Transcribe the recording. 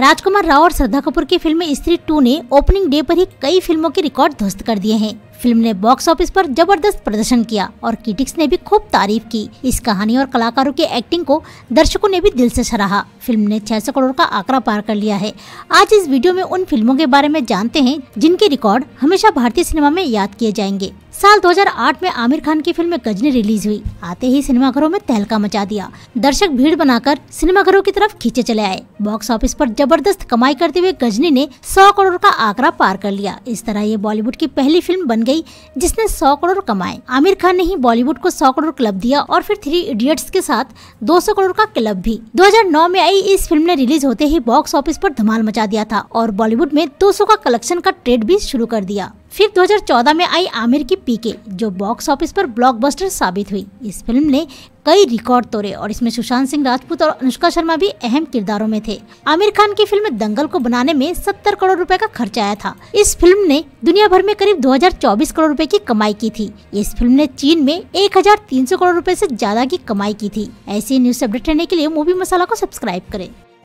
राजकुमार राव और श्रद्धा कपूर की फिल्म स्त्री टू ने ओपनिंग डे पर ही कई फिल्मों के रिकॉर्ड ध्वस्त कर दिए हैं फिल्म ने बॉक्स ऑफिस पर जबरदस्त प्रदर्शन किया और क्रिटिक्स ने भी खूब तारीफ की इस कहानी और कलाकारों की एक्टिंग को दर्शकों ने भी दिल से सराहा फिल्म ने 600 करोड़ का आंकड़ा पार कर लिया है आज इस वीडियो में उन फिल्मों के बारे में जानते हैं जिनके रिकॉर्ड हमेशा भारतीय सिनेमा में याद किए जाएंगे साल 2008 में आमिर खान की फिल्म गजनी रिलीज हुई आते ही सिनेमाघरों में तहलका मचा दिया दर्शक भीड़ बनाकर सिनेमाघरों की तरफ खींचे चले आए बॉक्स ऑफिस पर जबरदस्त कमाई करते हुए गजनी ने 100 करोड़ का आंकड़ा पार कर लिया इस तरह ये बॉलीवुड की पहली फिल्म बन गई गई जिसने सौ करोड़ कमाए आमिर खान ने ही बॉलीवुड को सौ करोड़ क्लब दिया और फिर थ्री इडियट्स के साथ 200 करोड़ का क्लब भी 2009 में आई इस फिल्म ने रिलीज होते ही बॉक्स ऑफिस पर धमाल मचा दिया था और बॉलीवुड में 200 का कलेक्शन का ट्रेड भी शुरू कर दिया फिर 2014 में आई आमिर की पीके जो बॉक्स ऑफिस पर ब्लॉकबस्टर साबित हुई इस फिल्म ने कई रिकॉर्ड तोड़े और इसमें सुशांत सिंह राजपूत और अनुष्का शर्मा भी अहम किरदारों में थे आमिर खान की फिल्म दंगल को बनाने में 70 करोड़ रुपए का खर्च आया था इस फिल्म ने दुनिया भर में करीब 2024 करोड़ रुपए की कमाई की थी इस फिल्म ने चीन में 1300 करोड़ रुपए से ज्यादा की कमाई की थी ऐसी न्यूज अपडेट रहने के लिए मूवी मसाला को सब्सक्राइब करें